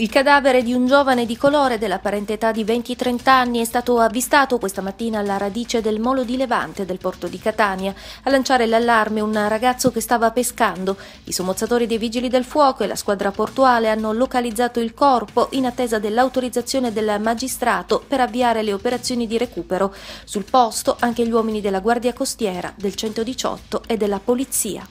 Il cadavere di un giovane di colore dell'apparente età di 20-30 anni è stato avvistato questa mattina alla radice del molo di Levante del porto di Catania. A lanciare l'allarme un ragazzo che stava pescando. I sommozzatori dei vigili del fuoco e la squadra portuale hanno localizzato il corpo in attesa dell'autorizzazione del magistrato per avviare le operazioni di recupero. Sul posto anche gli uomini della Guardia Costiera, del 118 e della Polizia.